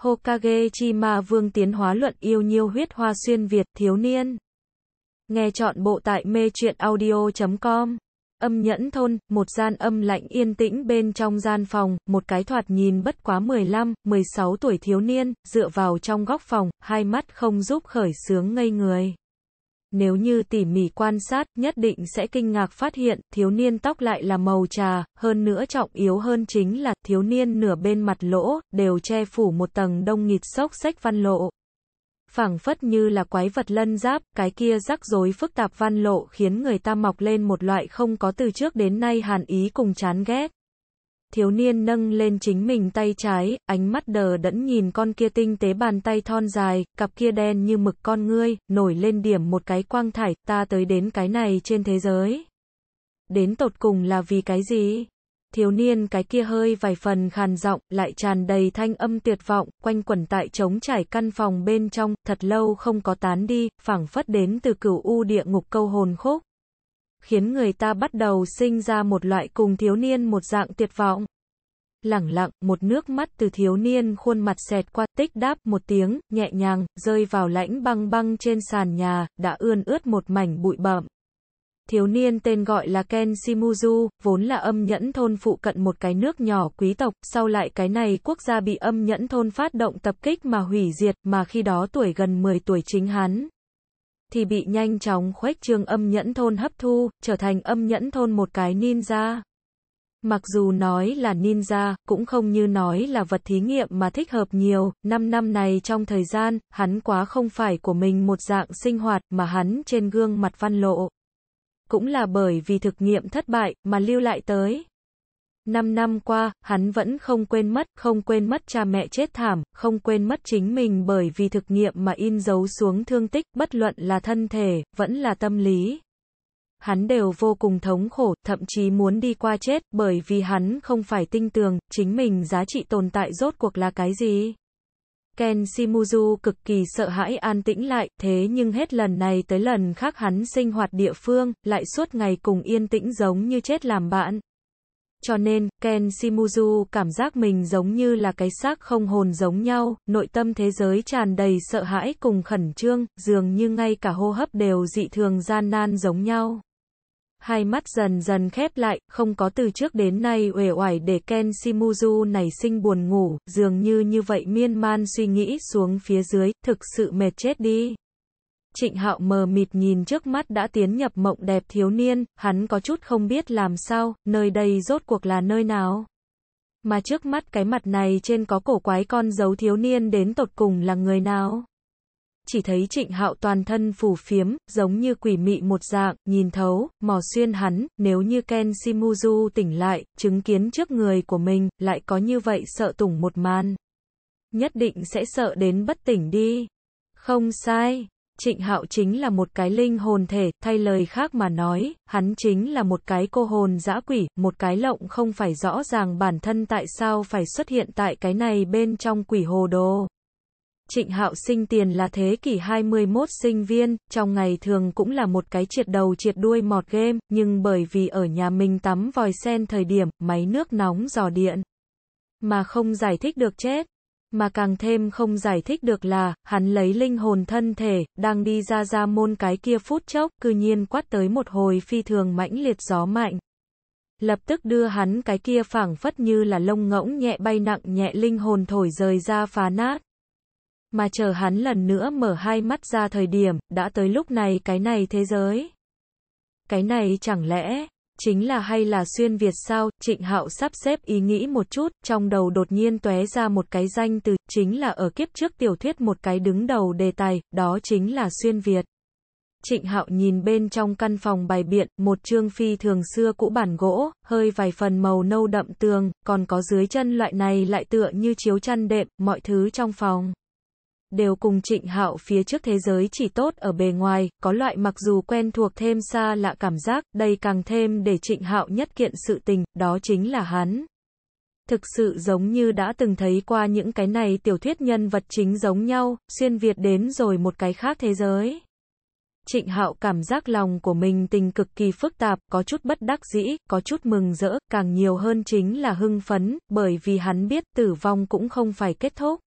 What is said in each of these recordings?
Hokage Chi Ma Vương tiến hóa luận yêu nhiêu huyết hoa xuyên Việt thiếu niên. Nghe chọn bộ tại mê truyện audio.com. Âm nhẫn thôn, một gian âm lạnh yên tĩnh bên trong gian phòng, một cái thoạt nhìn bất quá 15, 16 tuổi thiếu niên, dựa vào trong góc phòng, hai mắt không giúp khởi sướng ngây người. Nếu như tỉ mỉ quan sát, nhất định sẽ kinh ngạc phát hiện, thiếu niên tóc lại là màu trà, hơn nữa trọng yếu hơn chính là, thiếu niên nửa bên mặt lỗ, đều che phủ một tầng đông nghịt sốc sách văn lộ. phảng phất như là quái vật lân giáp, cái kia rắc rối phức tạp văn lộ khiến người ta mọc lên một loại không có từ trước đến nay hàn ý cùng chán ghét thiếu niên nâng lên chính mình tay trái, ánh mắt đờ đẫn nhìn con kia tinh tế bàn tay thon dài, cặp kia đen như mực con ngươi, nổi lên điểm một cái quang thải, ta tới đến cái này trên thế giới. Đến tột cùng là vì cái gì? Thiếu niên cái kia hơi vài phần khàn giọng, lại tràn đầy thanh âm tuyệt vọng, quanh quẩn tại trống trải căn phòng bên trong, thật lâu không có tán đi, phảng phất đến từ cửu u địa ngục câu hồn khúc khiến người ta bắt đầu sinh ra một loại cùng thiếu niên một dạng tuyệt vọng. Lẳng lặng, một nước mắt từ thiếu niên khuôn mặt xẹt qua tích đáp một tiếng, nhẹ nhàng, rơi vào lãnh băng băng trên sàn nhà, đã ươn ướt một mảnh bụi bậm. Thiếu niên tên gọi là Ken Shimuzu, vốn là âm nhẫn thôn phụ cận một cái nước nhỏ quý tộc, sau lại cái này quốc gia bị âm nhẫn thôn phát động tập kích mà hủy diệt, mà khi đó tuổi gần 10 tuổi chính hắn, thì bị nhanh chóng khuếch trương âm nhẫn thôn hấp thu, trở thành âm nhẫn thôn một cái ninja. Mặc dù nói là ninja, cũng không như nói là vật thí nghiệm mà thích hợp nhiều, 5 năm này trong thời gian, hắn quá không phải của mình một dạng sinh hoạt mà hắn trên gương mặt văn lộ. Cũng là bởi vì thực nghiệm thất bại mà lưu lại tới. Năm năm qua, hắn vẫn không quên mất, không quên mất cha mẹ chết thảm, không quên mất chính mình bởi vì thực nghiệm mà in dấu xuống thương tích, bất luận là thân thể, vẫn là tâm lý. Hắn đều vô cùng thống khổ, thậm chí muốn đi qua chết, bởi vì hắn không phải tinh tường, chính mình giá trị tồn tại rốt cuộc là cái gì. Ken Shimuzu cực kỳ sợ hãi an tĩnh lại, thế nhưng hết lần này tới lần khác hắn sinh hoạt địa phương, lại suốt ngày cùng yên tĩnh giống như chết làm bạn. Cho nên, Ken Shimuzu cảm giác mình giống như là cái xác không hồn giống nhau, nội tâm thế giới tràn đầy sợ hãi cùng khẩn trương, dường như ngay cả hô hấp đều dị thường gian nan giống nhau. Hai mắt dần dần khép lại, không có từ trước đến nay uể oải để Ken Shimuzu nảy sinh buồn ngủ, dường như như vậy miên man suy nghĩ xuống phía dưới, thực sự mệt chết đi. Trịnh Hạo mờ mịt nhìn trước mắt đã tiến nhập mộng đẹp thiếu niên, hắn có chút không biết làm sao, nơi đây rốt cuộc là nơi nào. Mà trước mắt cái mặt này trên có cổ quái con dấu thiếu niên đến tột cùng là người nào. Chỉ thấy trịnh hạo toàn thân phủ phiếm, giống như quỷ mị một dạng, nhìn thấu, mò xuyên hắn, nếu như Ken Shimuzu tỉnh lại, chứng kiến trước người của mình, lại có như vậy sợ tủng một màn. Nhất định sẽ sợ đến bất tỉnh đi. Không sai, Trịnh Hạo chính là một cái linh hồn thể, thay lời khác mà nói, hắn chính là một cái cô hồn dã quỷ, một cái lộng không phải rõ ràng bản thân tại sao phải xuất hiện tại cái này bên trong quỷ hồ đồ. Trịnh Hạo sinh tiền là thế kỷ 21 sinh viên, trong ngày thường cũng là một cái triệt đầu triệt đuôi mọt game, nhưng bởi vì ở nhà mình tắm vòi sen thời điểm, máy nước nóng giò điện, mà không giải thích được chết. Mà càng thêm không giải thích được là, hắn lấy linh hồn thân thể, đang đi ra ra môn cái kia phút chốc, cư nhiên quát tới một hồi phi thường mãnh liệt gió mạnh. Lập tức đưa hắn cái kia phảng phất như là lông ngỗng nhẹ bay nặng nhẹ linh hồn thổi rời ra phá nát. Mà chờ hắn lần nữa mở hai mắt ra thời điểm, đã tới lúc này cái này thế giới. Cái này chẳng lẽ, chính là hay là xuyên Việt sao, trịnh hạo sắp xếp ý nghĩ một chút, trong đầu đột nhiên tóe ra một cái danh từ, chính là ở kiếp trước tiểu thuyết một cái đứng đầu đề tài, đó chính là xuyên Việt. Trịnh Hạo nhìn bên trong căn phòng bài biện, một trương phi thường xưa cũ bản gỗ, hơi vài phần màu nâu đậm tường, còn có dưới chân loại này lại tựa như chiếu chăn đệm, mọi thứ trong phòng đều cùng Trịnh Hạo phía trước thế giới chỉ tốt ở bề ngoài, có loại mặc dù quen thuộc thêm xa lạ cảm giác, đây càng thêm để Trịnh Hạo nhất kiện sự tình, đó chính là hắn. Thực sự giống như đã từng thấy qua những cái này tiểu thuyết nhân vật chính giống nhau, xuyên Việt đến rồi một cái khác thế giới. Trịnh Hạo cảm giác lòng của mình tình cực kỳ phức tạp, có chút bất đắc dĩ, có chút mừng rỡ, càng nhiều hơn chính là hưng phấn, bởi vì hắn biết tử vong cũng không phải kết thúc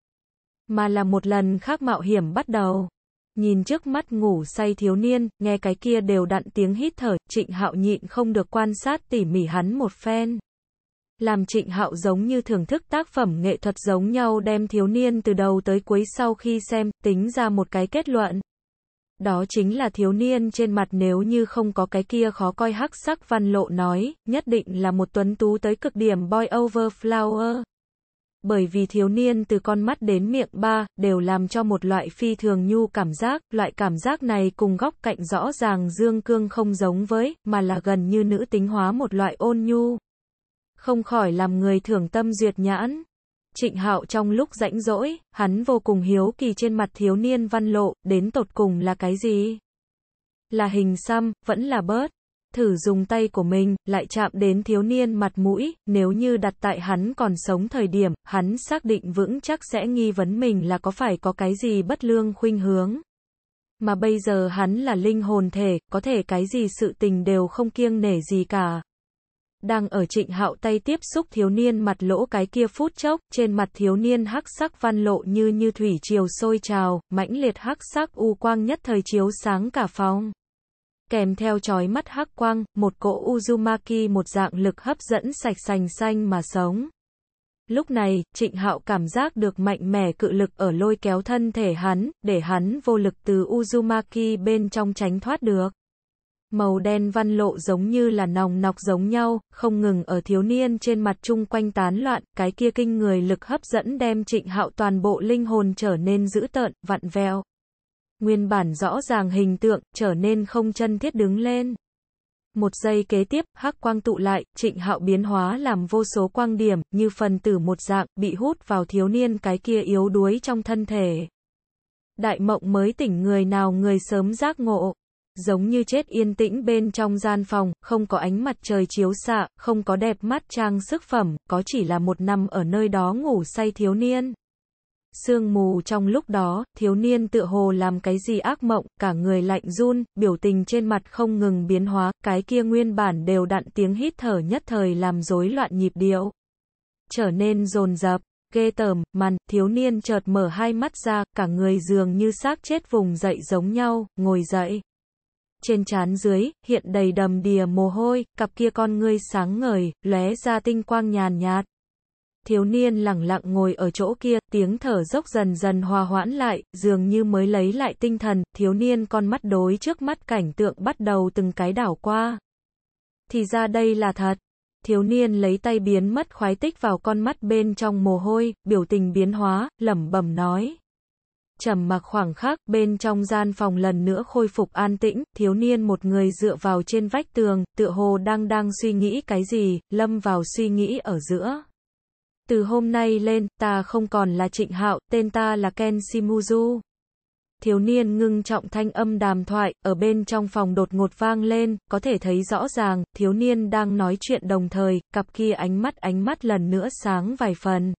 mà là một lần khác mạo hiểm bắt đầu. Nhìn trước mắt ngủ say thiếu niên, nghe cái kia đều đặn tiếng hít thở, trịnh hạo nhịn không được quan sát tỉ mỉ hắn một phen. Làm trịnh hạo giống như thưởng thức tác phẩm nghệ thuật giống nhau đem thiếu niên từ đầu tới cuối sau khi xem, tính ra một cái kết luận. Đó chính là thiếu niên trên mặt nếu như không có cái kia khó coi hắc sắc văn lộ nói, nhất định là một tuấn tú tới cực điểm boy over flower bởi vì thiếu niên từ con mắt đến miệng ba, đều làm cho một loại phi thường nhu cảm giác, loại cảm giác này cùng góc cạnh rõ ràng dương cương không giống với, mà là gần như nữ tính hóa một loại ôn nhu. Không khỏi làm người thường tâm duyệt nhãn. Trịnh Hạo trong lúc rãnh rỗi, hắn vô cùng hiếu kỳ trên mặt thiếu niên văn lộ, đến tột cùng là cái gì? Là hình xăm, vẫn là bớt thử dùng tay của mình, lại chạm đến thiếu niên mặt mũi, nếu như đặt tại hắn còn sống thời điểm, hắn xác định vững chắc sẽ nghi vấn mình là có phải có cái gì bất lương khuynh hướng. Mà bây giờ hắn là linh hồn thể, có thể cái gì sự tình đều không kiêng nể gì cả. Đang ở trịnh hạo tay tiếp xúc thiếu niên mặt lỗ cái kia phút chốc, trên mặt thiếu niên hắc sắc văn lộ như như thủy triều sôi trào, mãnh liệt hắc sắc u quang nhất thời chiếu sáng cả phòng kèm theo chói mắt hắc quang, một cỗ Uzumaki một dạng lực hấp dẫn sạch sành xanh mà sống. Lúc này, Trịnh Hạo cảm giác được mạnh mẽ cự lực ở lôi kéo thân thể hắn, để hắn vô lực từ Uzumaki bên trong tránh thoát được. Màu đen văn lộ giống như là nòng nọc giống nhau, không ngừng ở thiếu niên trên mặt chung quanh tán loạn, cái kia kinh người lực hấp dẫn đem Trịnh Hạo toàn bộ linh hồn trở nên dữ tợn, vặn vẹo. Nguyên bản rõ ràng hình tượng, trở nên không chân thiết đứng lên. Một giây kế tiếp, hắc quang tụ lại, trịnh hạo biến hóa làm vô số quang điểm, như phần tử một dạng, bị hút vào thiếu niên cái kia yếu đuối trong thân thể. Đại mộng mới tỉnh người nào người sớm giác ngộ. Giống như chết yên tĩnh bên trong gian phòng, không có ánh mặt trời chiếu xạ, không có đẹp mắt trang sức phẩm, có chỉ là một năm ở nơi đó ngủ say thiếu niên sương mù trong lúc đó, thiếu niên tựa hồ làm cái gì ác mộng, cả người lạnh run, biểu tình trên mặt không ngừng biến hóa, cái kia nguyên bản đều đặn tiếng hít thở nhất thời làm rối loạn nhịp điệu. Trở nên rồn rập, ghê tởm, màn, thiếu niên chợt mở hai mắt ra, cả người dường như xác chết vùng dậy giống nhau, ngồi dậy. Trên trán dưới, hiện đầy đầm đìa mồ hôi, cặp kia con ngươi sáng ngời, lóe ra tinh quang nhàn nhạt, thiếu niên lẳng lặng ngồi ở chỗ kia, tiếng thở dốc dần dần hòa hoãn lại, dường như mới lấy lại tinh thần, thiếu niên con mắt đối trước mắt cảnh tượng bắt đầu từng cái đảo qua. Thì ra đây là thật. Thiếu niên lấy tay biến mất khoái tích vào con mắt bên trong mồ hôi, biểu tình biến hóa, lẩm bẩm nói trầm mặc khoảng khắc, bên trong gian phòng lần nữa khôi phục an tĩnh, thiếu niên một người dựa vào trên vách tường, tựa hồ đang đang suy nghĩ cái gì, lâm vào suy nghĩ ở giữa. Từ hôm nay lên, ta không còn là Trịnh Hạo, tên ta là Ken Shimuzu. Thiếu niên ngưng trọng thanh âm đàm thoại, ở bên trong phòng đột ngột vang lên, có thể thấy rõ ràng, thiếu niên đang nói chuyện đồng thời, cặp kia ánh mắt ánh mắt lần nữa sáng vài phần.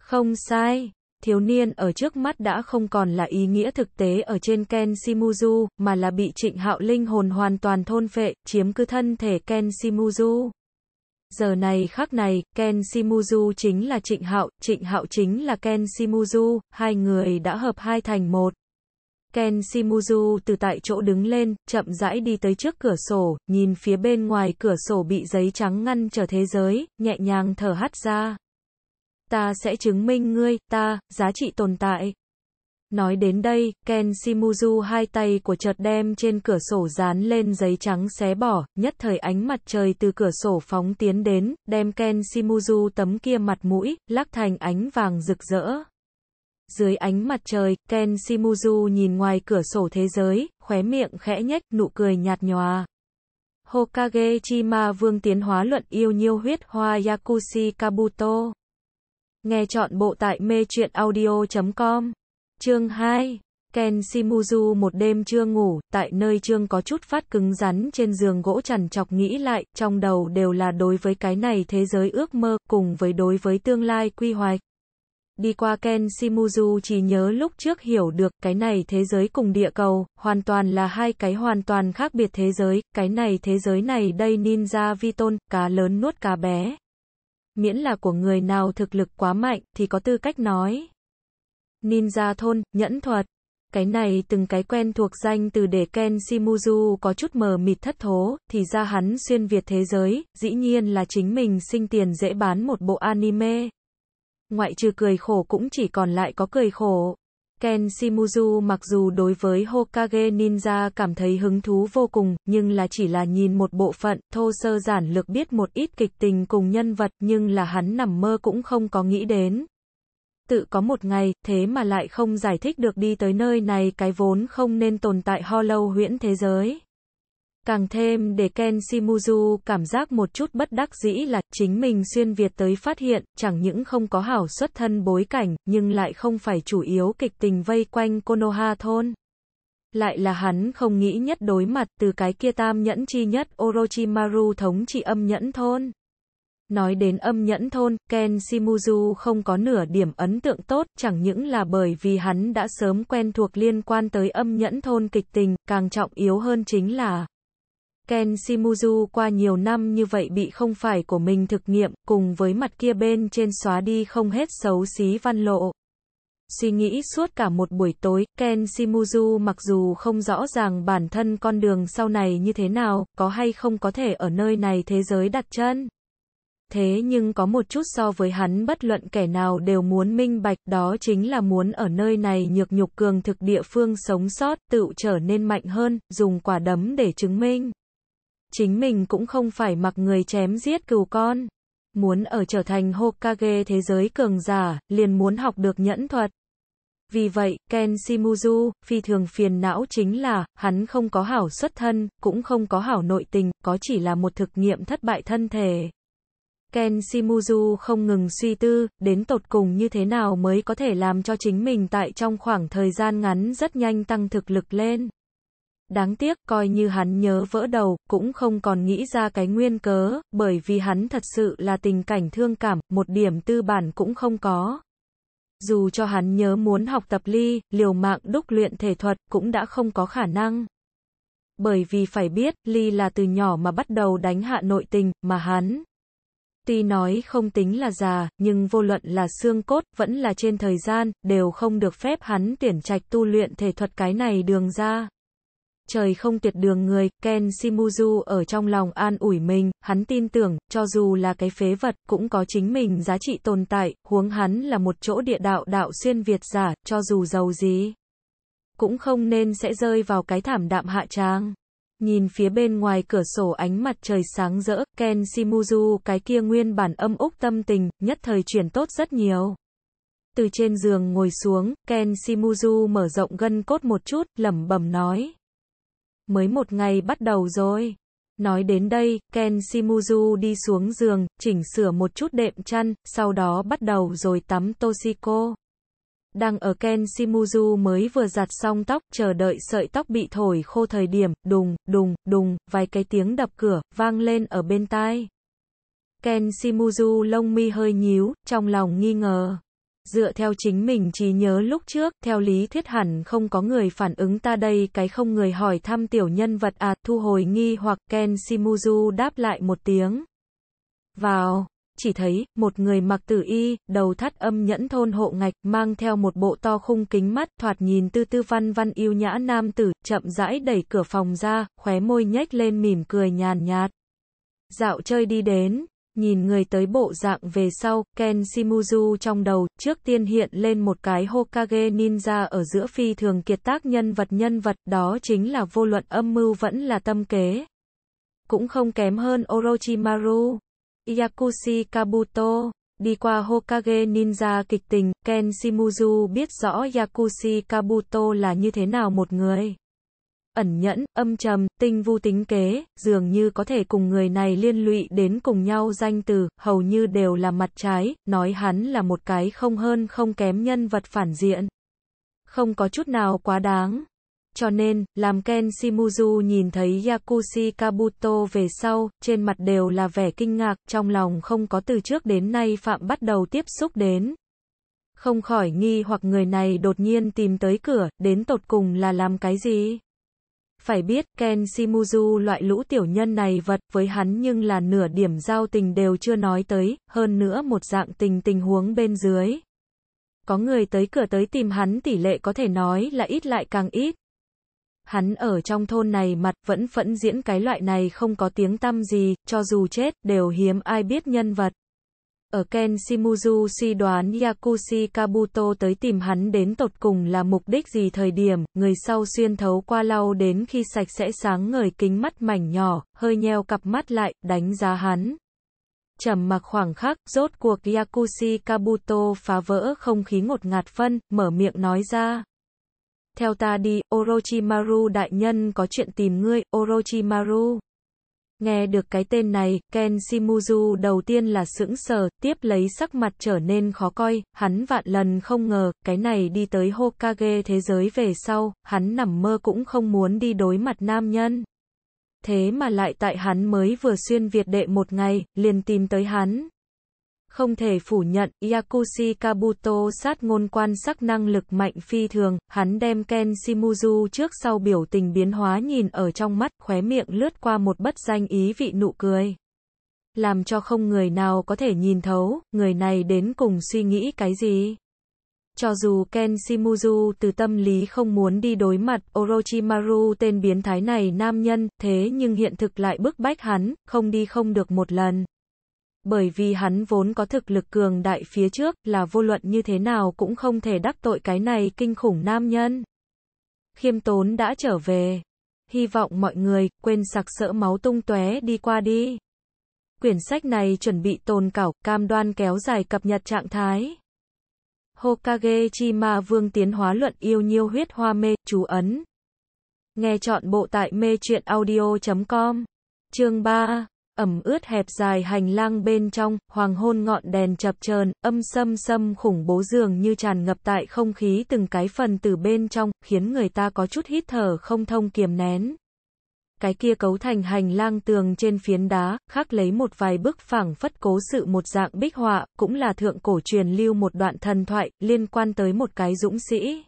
Không sai, thiếu niên ở trước mắt đã không còn là ý nghĩa thực tế ở trên Ken Shimuzu, mà là bị trịnh hạo linh hồn hoàn toàn thôn phệ, chiếm cư thân thể Ken Shimuzu. Giờ này khác này, Ken Shimuzu chính là Trịnh Hạo, Trịnh Hạo chính là Ken Shimuzu, hai người đã hợp hai thành một. Ken Shimuzu từ tại chỗ đứng lên, chậm rãi đi tới trước cửa sổ, nhìn phía bên ngoài cửa sổ bị giấy trắng ngăn trở thế giới, nhẹ nhàng thở hắt ra. Ta sẽ chứng minh ngươi, ta, giá trị tồn tại. Nói đến đây, Ken Shimuzu hai tay của chợt đem trên cửa sổ dán lên giấy trắng xé bỏ, nhất thời ánh mặt trời từ cửa sổ phóng tiến đến, đem Ken Shimuzu tấm kia mặt mũi, lắc thành ánh vàng rực rỡ. Dưới ánh mặt trời, Ken Shimuzu nhìn ngoài cửa sổ thế giới, khóe miệng khẽ nhếch, nụ cười nhạt nhòa. Hokage Chima Vương tiến hóa luận yêu nhiêu huyết hoa Yakushi Kabuto. Nghe chọn bộ tại mê audio.com Chương 2 Ken Shimuzu một đêm chưa ngủ, tại nơi Trương có chút phát cứng rắn trên giường gỗ chằn chọc nghĩ lại, trong đầu đều là đối với cái này thế giới ước mơ, cùng với đối với tương lai quy hoạch. Đi qua Ken Shimuzu chỉ nhớ lúc trước hiểu được cái này thế giới cùng địa cầu, hoàn toàn là hai cái hoàn toàn khác biệt thế giới, cái này thế giới này đây ninja vi tôn, cá lớn nuốt cá bé. Miễn là của người nào thực lực quá mạnh thì có tư cách nói ninja thôn, nhẫn thuật. Cái này từng cái quen thuộc danh từ để Ken Shimuzu có chút mờ mịt thất thố, thì ra hắn xuyên Việt thế giới, dĩ nhiên là chính mình sinh tiền dễ bán một bộ anime. Ngoại trừ cười khổ cũng chỉ còn lại có cười khổ. Ken Shimuzu mặc dù đối với Hokage Ninja cảm thấy hứng thú vô cùng, nhưng là chỉ là nhìn một bộ phận, thô sơ giản lược biết một ít kịch tình cùng nhân vật, nhưng là hắn nằm mơ cũng không có nghĩ đến, tự có một ngày, thế mà lại không giải thích được đi tới nơi này cái vốn không nên tồn tại ho lâu huyễn thế giới. Càng thêm để Ken Shimuzu cảm giác một chút bất đắc dĩ là chính mình xuyên Việt tới phát hiện, chẳng những không có hảo xuất thân bối cảnh, nhưng lại không phải chủ yếu kịch tình vây quanh Konoha thôn. Lại là hắn không nghĩ nhất đối mặt từ cái kia tam nhẫn chi nhất Orochimaru thống trị âm nhẫn thôn. Nói đến âm nhẫn thôn, Ken Shimuzu không có nửa điểm ấn tượng tốt, chẳng những là bởi vì hắn đã sớm quen thuộc liên quan tới âm nhẫn thôn kịch tình, càng trọng yếu hơn chính là Ken Shimuzu qua nhiều năm như vậy bị không phải của mình thực nghiệm, cùng với mặt kia bên trên xóa đi không hết xấu xí văn lộ. Suy nghĩ suốt cả một buổi tối, Ken Shimuzu mặc dù không rõ ràng bản thân con đường sau này như thế nào, có hay không có thể ở nơi này thế giới đặt chân. Thế nhưng có một chút so với hắn bất luận kẻ nào đều muốn minh bạch, đó chính là muốn ở nơi này nhược nhục cường thực địa phương sống sót, tự trở nên mạnh hơn, dùng quả đấm để chứng minh. Chính mình cũng không phải mặc người chém giết cừu con. Muốn ở trở thành Hokage thế giới cường giả, liền muốn học được nhẫn thuật. Vì vậy, Ken Shimuzu, phi thường phiền não chính là, hắn không có hảo xuất thân, cũng không có hảo nội tình, có chỉ là một thực nghiệm thất bại thân thể. Ken Shimuzu không ngừng suy tư, đến tột cùng như thế nào mới có thể làm cho chính mình tại trong khoảng thời gian ngắn rất nhanh tăng thực lực lên. Đáng tiếc, coi như hắn nhớ vỡ đầu, cũng không còn nghĩ ra cái nguyên cớ, bởi vì hắn thật sự là tình cảnh thương cảm, một điểm tư bản cũng không có. Dù cho hắn nhớ muốn học tập ly, liều mạng đúc luyện thể thuật, cũng đã không có khả năng. Bởi vì phải biết, ly là từ nhỏ mà bắt đầu đánh hạ nội tình, mà hắn Tuy nói không tính là già, nhưng vô luận là xương cốt, vẫn là trên thời gian, đều không được phép hắn tuyển trạch tu luyện thể thuật cái này đường ra. Trời không tuyệt đường người, Ken Shimuzu ở trong lòng an ủi mình, hắn tin tưởng, cho dù là cái phế vật, cũng có chính mình giá trị tồn tại, huống hắn là một chỗ địa đạo đạo xuyên Việt giả, cho dù giàu gì, cũng không nên sẽ rơi vào cái thảm đạm hạ trang. Nhìn phía bên ngoài cửa sổ ánh mặt trời sáng rỡ, Ken Shimuzu cái kia nguyên bản âm úc tâm tình, nhất thời chuyển tốt rất nhiều. Từ trên giường ngồi xuống, Ken Shimuzu mở rộng gân cốt một chút, lẩm bẩm nói. Mới một ngày bắt đầu rồi. Nói đến đây, Ken Shimuzu đi xuống giường, chỉnh sửa một chút đệm chăn, sau đó bắt đầu rồi tắm Toshiko đang ở Ken Shimuzu mới vừa giặt xong tóc, chờ đợi sợi tóc bị thổi khô thời điểm, đùng, đùng, đùng, vài cái tiếng đập cửa, vang lên ở bên tai. Ken Shimuzu lông mi hơi nhíu, trong lòng nghi ngờ. Dựa theo chính mình chỉ nhớ lúc trước, theo lý thuyết hẳn không có người phản ứng ta đây cái không người hỏi thăm tiểu nhân vật à, thu hồi nghi hoặc Ken Shimuzu đáp lại một tiếng. Vào chỉ thấy, một người mặc tử y, đầu thắt âm nhẫn thôn hộ ngạch, mang theo một bộ to khung kính mắt, thoạt nhìn tư tư văn văn yêu nhã nam tử, chậm rãi đẩy cửa phòng ra, khóe môi nhếch lên mỉm cười nhàn nhạt. Dạo chơi đi đến, nhìn người tới bộ dạng về sau, Ken Shimuzu trong đầu, trước tiên hiện lên một cái Hokage ninja ở giữa phi thường kiệt tác nhân vật nhân vật, đó chính là vô luận âm mưu vẫn là tâm kế. Cũng không kém hơn Orochimaru. Yakushi Kabuto Đi qua Hokage Ninja kịch tình, Ken Shimuzu biết rõ Yakushi Kabuto là như thế nào một người. Ẩn nhẫn, âm trầm, tinh vu tính kế, dường như có thể cùng người này liên lụy đến cùng nhau danh từ, hầu như đều là mặt trái, nói hắn là một cái không hơn không kém nhân vật phản diện. Không có chút nào quá đáng. Cho nên, làm Ken Shimuzu nhìn thấy Yakushi Kabuto về sau, trên mặt đều là vẻ kinh ngạc, trong lòng không có từ trước đến nay Phạm bắt đầu tiếp xúc đến. Không khỏi nghi hoặc người này đột nhiên tìm tới cửa, đến tột cùng là làm cái gì? Phải biết, Ken Shimuzu loại lũ tiểu nhân này vật với hắn nhưng là nửa điểm giao tình đều chưa nói tới, hơn nữa một dạng tình tình huống bên dưới. Có người tới cửa tới tìm hắn tỷ lệ có thể nói là ít lại càng ít. Hắn ở trong thôn này mặt vẫn phẫn diễn cái loại này không có tiếng tăm gì, cho dù chết, đều hiếm ai biết nhân vật. Ở Ken Shimuzu suy đoán Yakushi Kabuto tới tìm hắn đến tột cùng là mục đích gì thời điểm, người sau xuyên thấu qua lau đến khi sạch sẽ sáng ngời kính mắt mảnh nhỏ, hơi nheo cặp mắt lại, đánh giá hắn trầm mặc khoảng khắc, rốt cuộc Yakushi Kabuto phá vỡ không khí ngột ngạt phân, mở miệng nói ra. Theo ta đi, Orochimaru đại nhân có chuyện tìm ngươi, Orochimaru. Nghe được cái tên này, Ken Shimuzu đầu tiên là sững sờ, tiếp lấy sắc mặt trở nên khó coi, hắn vạn lần không ngờ, cái này đi tới Hokage thế giới về sau, hắn nằm mơ cũng không muốn đi đối mặt nam nhân. Thế mà lại tại hắn mới vừa xuyên Việt đệ một ngày, liền tìm tới hắn. Không thể phủ nhận, Yakushi Kabuto sát ngôn quan sắc năng lực mạnh phi thường, hắn đem Ken Shimuzu trước sau biểu tình biến hóa nhìn ở trong mắt, khóe miệng lướt qua một bất danh ý vị nụ cười. Làm cho không người nào có thể nhìn thấu, người này đến cùng suy nghĩ cái gì. Cho dù Ken Shimuzu từ tâm lý không muốn đi đối mặt Orochimaru tên biến thái này nam nhân, thế nhưng hiện thực lại bức bách hắn, không đi không được một lần bởi vì hắn vốn có thực lực cường đại phía trước là vô luận như thế nào cũng không thể đắc tội cái này kinh khủng nam nhân. Khiêm tốn đã trở về. Hy vọng mọi người quên sặc sỡ máu tung tóe đi qua đi. Quyển sách này chuẩn bị tồn cảo, cam đoan kéo dài cập nhật trạng thái. Hokage Chima Vương tiến hóa luận yêu nhiêu huyết hoa mê, chú ấn. Nghe chọn bộ tại mê truyện audio.com. Chương 3 ẩm ướt hẹp dài hành lang bên trong, hoàng hôn ngọn đèn chập chờn, âm xâm xâm khủng bố dường như tràn ngập tại không khí từng cái phần từ bên trong, khiến người ta có chút hít thở không thông kiềm nén. Cái kia cấu thành hành lang tường trên phiến đá, khác lấy một vài bức phẳng phất cố sự một dạng bích họa, cũng là thượng cổ truyền lưu một đoạn thần thoại, liên quan tới một cái dũng sĩ.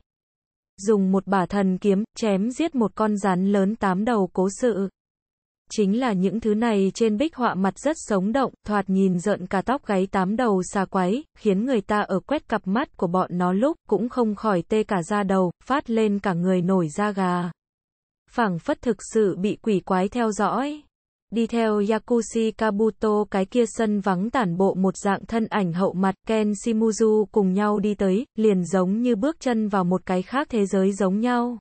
Dùng một bả thần kiếm, chém giết một con rắn lớn tám đầu cố sự. Chính là những thứ này trên bích họa mặt rất sống động, thoạt nhìn rợn cả tóc gáy tám đầu xa quái, khiến người ta ở quét cặp mắt của bọn nó lúc cũng không khỏi tê cả da đầu, phát lên cả người nổi da gà. phảng phất thực sự bị quỷ quái theo dõi. Đi theo Yakushi Kabuto cái kia sân vắng tản bộ một dạng thân ảnh hậu mặt Ken Shimuzu cùng nhau đi tới, liền giống như bước chân vào một cái khác thế giới giống nhau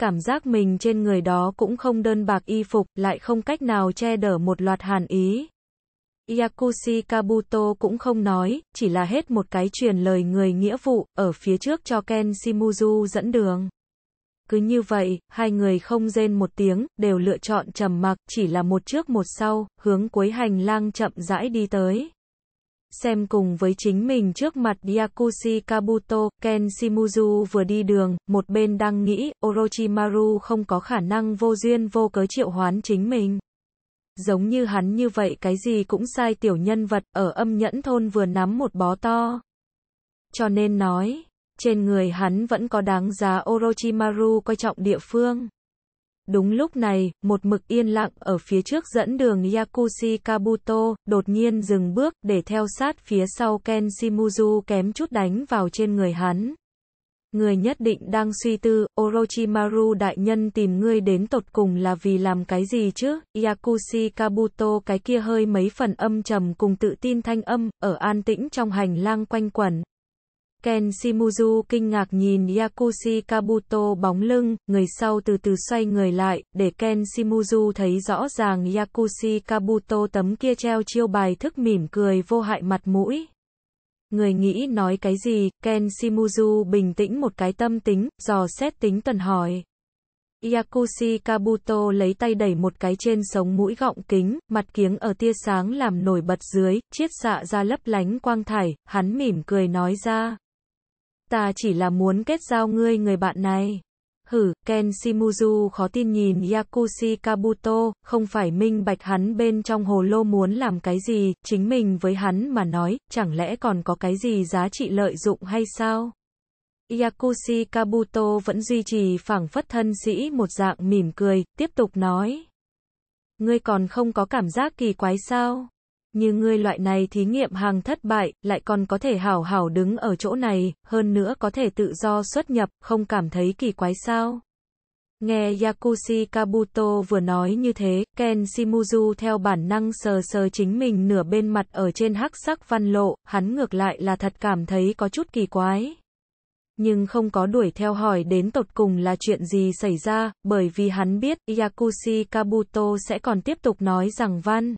cảm giác mình trên người đó cũng không đơn bạc y phục, lại không cách nào che đỡ một loạt hàn ý. Yakushi Kabuto cũng không nói, chỉ là hết một cái truyền lời người nghĩa vụ, ở phía trước cho Ken Shimuzu dẫn đường. Cứ như vậy, hai người không rên một tiếng, đều lựa chọn trầm mặc, chỉ là một trước một sau, hướng cuối hành lang chậm rãi đi tới xem cùng với chính mình trước mặt Yakushi Kabuto, Ken Shimuzu vừa đi đường, một bên đang nghĩ, Orochimaru không có khả năng vô duyên vô cớ triệu hoán chính mình. Giống như hắn như vậy cái gì cũng sai tiểu nhân vật, ở âm nhẫn thôn vừa nắm một bó to. Cho nên nói, trên người hắn vẫn có đáng giá Orochimaru coi trọng địa phương. Đúng lúc này, một mực yên lặng ở phía trước dẫn đường Yakushi Kabuto, đột nhiên dừng bước, để theo sát phía sau Ken Shimuzu kém chút đánh vào trên người hắn. Người nhất định đang suy tư, Orochimaru đại nhân tìm ngươi đến tột cùng là vì làm cái gì chứ? Yakushi Kabuto cái kia hơi mấy phần âm trầm cùng tự tin thanh âm, ở an tĩnh trong hành lang quanh quẩn, Ken Shimuzu kinh ngạc nhìn Yakushi Kabuto bóng lưng, người sau từ từ xoay người lại, để Ken Shimuzu thấy rõ ràng Yakushi Kabuto tấm kia treo chiêu bài thức mỉm cười vô hại mặt mũi. Người nghĩ nói cái gì, Ken Shimuzu bình tĩnh một cái tâm tính, dò xét tính tuần hỏi. Yakushi Kabuto lấy tay đẩy một cái trên sống mũi gọng kính, mặt kiếng ở tia sáng làm nổi bật dưới, chiết xạ ra lấp lánh quang thải, hắn mỉm cười nói ra. Ta chỉ là muốn kết giao ngươi người bạn này. Hử, Ken Shimuzu khó tin nhìn Yakushi Kabuto, không phải minh bạch hắn bên trong hồ lô muốn làm cái gì, chính mình với hắn mà nói, chẳng lẽ còn có cái gì giá trị lợi dụng hay sao? Yakushi Kabuto vẫn duy trì phảng phất thân sĩ một dạng mỉm cười, tiếp tục nói. Ngươi còn không có cảm giác kỳ quái sao? như ngươi loại này thí nghiệm hàng thất bại, lại còn có thể hảo hảo đứng ở chỗ này, hơn nữa có thể tự do xuất nhập, không cảm thấy kỳ quái sao? Nghe Yakushi Kabuto vừa nói như thế, Ken Shimuzu theo bản năng sờ sờ chính mình nửa bên mặt ở trên hắc sắc văn lộ, hắn ngược lại là thật cảm thấy có chút kỳ quái. Nhưng không có đuổi theo hỏi đến tột cùng là chuyện gì xảy ra, bởi vì hắn biết Yakushi Kabuto sẽ còn tiếp tục nói rằng văn.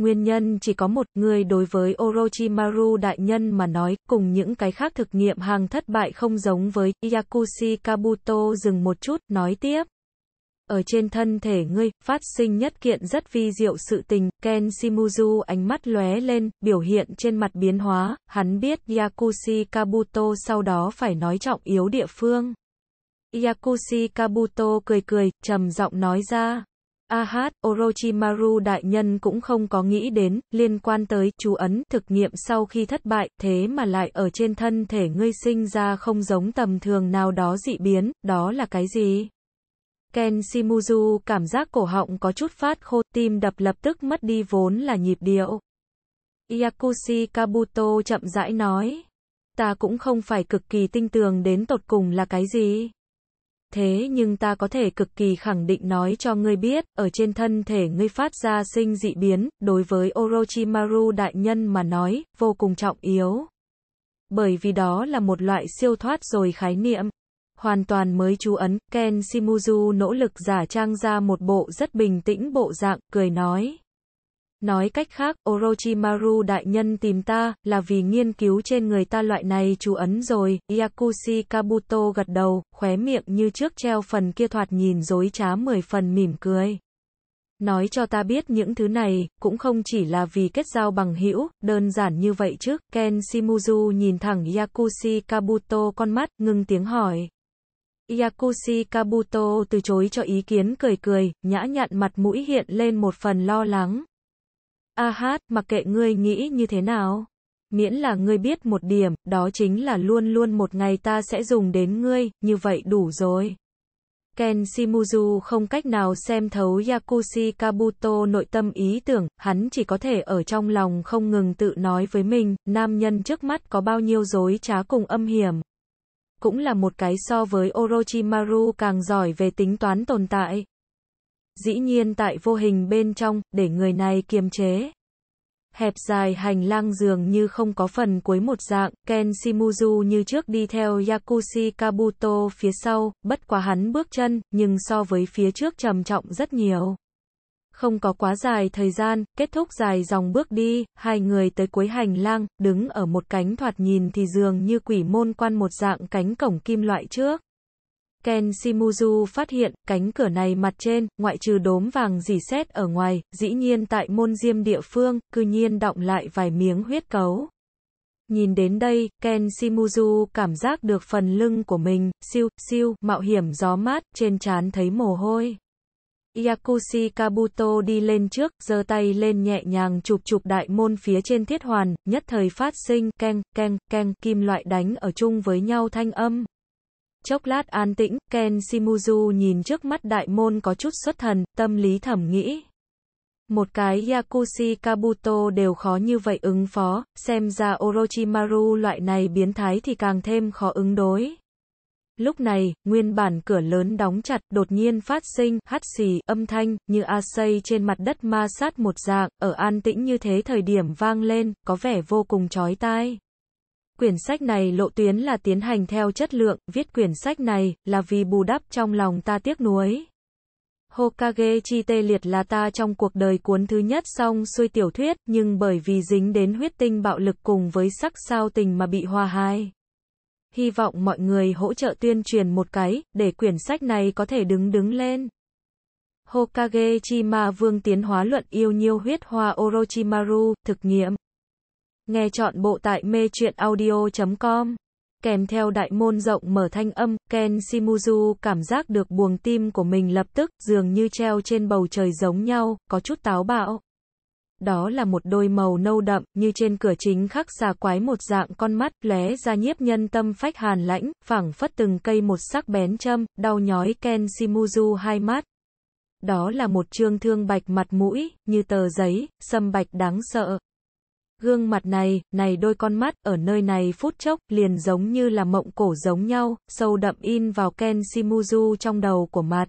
Nguyên nhân chỉ có một người đối với Orochimaru đại nhân mà nói, cùng những cái khác thực nghiệm hàng thất bại không giống với Yakushi Kabuto dừng một chút, nói tiếp. Ở trên thân thể ngươi, phát sinh nhất kiện rất vi diệu sự tình, Ken Shimuzu ánh mắt lóe lên, biểu hiện trên mặt biến hóa, hắn biết Yakushi Kabuto sau đó phải nói trọng yếu địa phương. Yakushi Kabuto cười cười, trầm giọng nói ra. A Orochimaru đại nhân cũng không có nghĩ đến, liên quan tới chú ấn thực nghiệm sau khi thất bại, thế mà lại ở trên thân thể ngươi sinh ra không giống tầm thường nào đó dị biến, đó là cái gì? Ken Shimuzu cảm giác cổ họng có chút phát khô, tim đập lập tức mất đi vốn là nhịp điệu. Yakushi Kabuto chậm rãi nói, ta cũng không phải cực kỳ tinh tường đến tột cùng là cái gì thế nhưng ta có thể cực kỳ khẳng định nói cho ngươi biết, ở trên thân thể ngươi phát ra sinh dị biến, đối với Orochimaru đại nhân mà nói, vô cùng trọng yếu. Bởi vì đó là một loại siêu thoát rồi khái niệm. Hoàn toàn mới chú ấn, Ken Shimuzu nỗ lực giả trang ra một bộ rất bình tĩnh bộ dạng, cười nói. Nói cách khác, Orochimaru đại nhân tìm ta, là vì nghiên cứu trên người ta loại này chú ấn rồi, Yakushi Kabuto gật đầu, khóe miệng như trước treo phần kia thoạt nhìn dối trá mười phần mỉm cười. Nói cho ta biết những thứ này, cũng không chỉ là vì kết giao bằng hữu đơn giản như vậy chứ, Ken Shimuzu nhìn thẳng Yakushi Kabuto con mắt, ngưng tiếng hỏi. Yakushi Kabuto từ chối cho ý kiến cười cười, nhã nhặn mặt mũi hiện lên một phần lo lắng. A hát, mặc kệ ngươi nghĩ như thế nào. Miễn là ngươi biết một điểm, đó chính là luôn luôn một ngày ta sẽ dùng đến ngươi, như vậy đủ rồi. Ken Shimuzu không cách nào xem thấu Yakushi Kabuto nội tâm ý tưởng, hắn chỉ có thể ở trong lòng không ngừng tự nói với mình, nam nhân trước mắt có bao nhiêu dối trá cùng âm hiểm. Cũng là một cái so với Orochimaru càng giỏi về tính toán tồn tại dĩ nhiên tại vô hình bên trong, để người này kiềm chế. Hẹp dài hành lang giường như không có phần cuối một dạng, Ken Shimuzu như trước đi theo Yakushi Kabuto phía sau, bất quá hắn bước chân, nhưng so với phía trước trầm trọng rất nhiều. Không có quá dài thời gian, kết thúc dài dòng bước đi, hai người tới cuối hành lang, đứng ở một cánh thoạt nhìn thì giường như quỷ môn quan một dạng cánh cổng kim loại trước. Ken Shimuzu phát hiện, cánh cửa này mặt trên, ngoại trừ đốm vàng dì xét ở ngoài, dĩ nhiên tại môn diêm địa phương, cư nhiên động lại vài miếng huyết cấu. Nhìn đến đây, Ken Shimuzu cảm giác được phần lưng của mình, siêu, siêu, mạo hiểm gió mát, trên trán thấy mồ hôi. Yakushi Kabuto đi lên trước, giơ tay lên nhẹ nhàng chụp chụp đại môn phía trên thiết hoàn, nhất thời phát sinh keng, keng, keng, kim loại đánh ở chung với nhau thanh âm. Chốc lát an tĩnh, Ken Shimuzu nhìn trước mắt đại môn có chút xuất thần, tâm lý thẩm nghĩ. Một cái Yakushi Kabuto đều khó như vậy ứng phó, xem ra Orochimaru loại này biến thái thì càng thêm khó ứng đối. Lúc này, nguyên bản cửa lớn đóng chặt, đột nhiên phát sinh, hắt xì, âm thanh, như asay trên mặt đất ma sát một dạng, ở an tĩnh như thế thời điểm vang lên, có vẻ vô cùng chói tai quyển sách này lộ tuyến là tiến hành theo chất lượng, viết quyển sách này là vì bù đắp trong lòng ta tiếc nuối. Hokage chi tê liệt là ta trong cuộc đời cuốn thứ nhất xong xuôi tiểu thuyết, nhưng bởi vì dính đến huyết tinh bạo lực cùng với sắc sao tình mà bị hoa hai. Hy vọng mọi người hỗ trợ tuyên truyền một cái, để quyển sách này có thể đứng đứng lên. Hokage chi ma vương tiến hóa luận yêu nhiêu huyết hoa Orochimaru, thực nghiệm. Nghe chọn bộ tại mê truyện audio.com. Kèm theo đại môn rộng mở thanh âm, Ken Shimuzu cảm giác được buồng tim của mình lập tức, dường như treo trên bầu trời giống nhau, có chút táo bạo. Đó là một đôi màu nâu đậm, như trên cửa chính khắc xà quái một dạng con mắt, lé ra nhiếp nhân tâm phách hàn lãnh, phẳng phất từng cây một sắc bén châm, đau nhói Ken Shimuzu hai mắt. Đó là một trương thương bạch mặt mũi, như tờ giấy, sâm bạch đáng sợ. Gương mặt này, này đôi con mắt, ở nơi này phút chốc, liền giống như là mộng cổ giống nhau, sâu đậm in vào Ken Shimuzu trong đầu của mặt.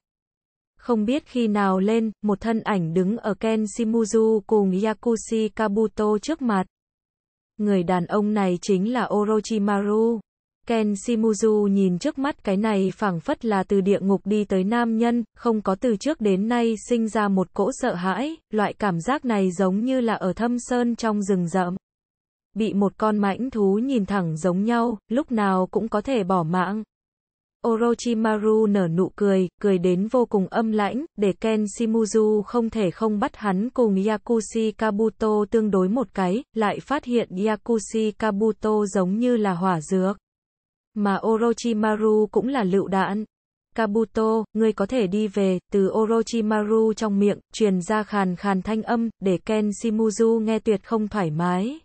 Không biết khi nào lên, một thân ảnh đứng ở Ken Shimuzu cùng Yakushi Kabuto trước mặt. Người đàn ông này chính là Orochimaru. Ken Shimuzu nhìn trước mắt cái này phảng phất là từ địa ngục đi tới nam nhân, không có từ trước đến nay sinh ra một cỗ sợ hãi, loại cảm giác này giống như là ở thâm sơn trong rừng rậm. Bị một con mãnh thú nhìn thẳng giống nhau, lúc nào cũng có thể bỏ mạng. Orochimaru nở nụ cười, cười đến vô cùng âm lãnh, để Ken Shimuzu không thể không bắt hắn cùng Yakushi Kabuto tương đối một cái, lại phát hiện Yakushi Kabuto giống như là hỏa dược. Mà Orochimaru cũng là lựu đạn. Kabuto, ngươi có thể đi về, từ Orochimaru trong miệng, truyền ra khàn khàn thanh âm, để Ken Shimuzu nghe tuyệt không thoải mái.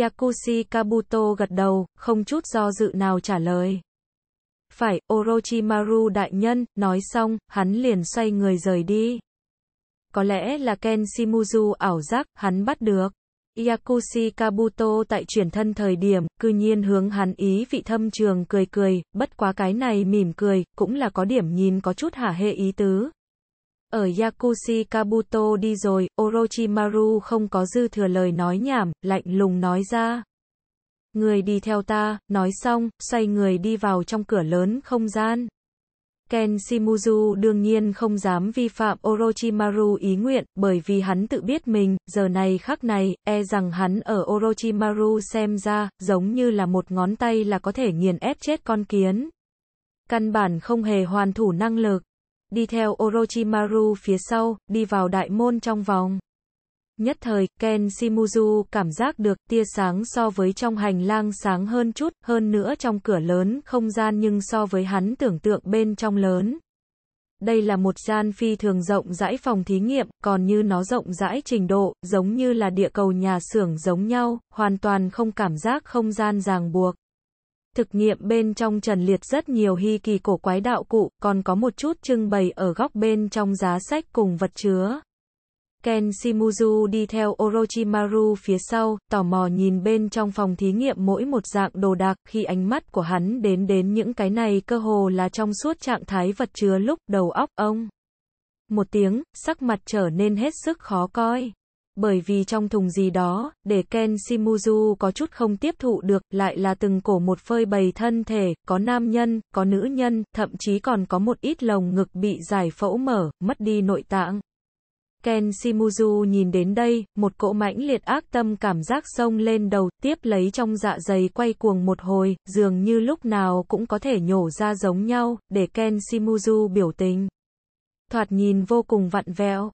Yakushi Kabuto gật đầu, không chút do dự nào trả lời. Phải, Orochimaru đại nhân, nói xong, hắn liền xoay người rời đi. Có lẽ là Ken Shimuzu ảo giác, hắn bắt được. Yakushi Kabuto tại chuyển thân thời điểm, cư nhiên hướng hắn ý vị thâm trường cười cười, bất quá cái này mỉm cười, cũng là có điểm nhìn có chút hả hệ ý tứ. Ở Yakushi Kabuto đi rồi, Orochimaru không có dư thừa lời nói nhảm, lạnh lùng nói ra. Người đi theo ta, nói xong, xoay người đi vào trong cửa lớn không gian. Ken Shimuzu đương nhiên không dám vi phạm Orochimaru ý nguyện, bởi vì hắn tự biết mình, giờ này khắc này, e rằng hắn ở Orochimaru xem ra, giống như là một ngón tay là có thể nghiền ép chết con kiến. Căn bản không hề hoàn thủ năng lực. Đi theo Orochimaru phía sau, đi vào đại môn trong vòng. Nhất thời, Ken Shimuzu cảm giác được tia sáng so với trong hành lang sáng hơn chút, hơn nữa trong cửa lớn không gian nhưng so với hắn tưởng tượng bên trong lớn. Đây là một gian phi thường rộng rãi phòng thí nghiệm, còn như nó rộng rãi trình độ, giống như là địa cầu nhà xưởng giống nhau, hoàn toàn không cảm giác không gian ràng buộc. Thực nghiệm bên trong trần liệt rất nhiều hy kỳ cổ quái đạo cụ, còn có một chút trưng bày ở góc bên trong giá sách cùng vật chứa. Ken Shimuzu đi theo Orochimaru phía sau, tò mò nhìn bên trong phòng thí nghiệm mỗi một dạng đồ đạc, khi ánh mắt của hắn đến đến những cái này cơ hồ là trong suốt trạng thái vật chứa lúc đầu óc ông. Một tiếng, sắc mặt trở nên hết sức khó coi. Bởi vì trong thùng gì đó, để Ken Shimuzu có chút không tiếp thụ được, lại là từng cổ một phơi bày thân thể, có nam nhân, có nữ nhân, thậm chí còn có một ít lồng ngực bị giải phẫu mở, mất đi nội tạng. Ken Shimuzu nhìn đến đây, một cỗ mãnh liệt ác tâm cảm giác sông lên đầu, tiếp lấy trong dạ dày quay cuồng một hồi, dường như lúc nào cũng có thể nhổ ra giống nhau, để Ken Shimuzu biểu tình. Thoạt nhìn vô cùng vặn vẹo.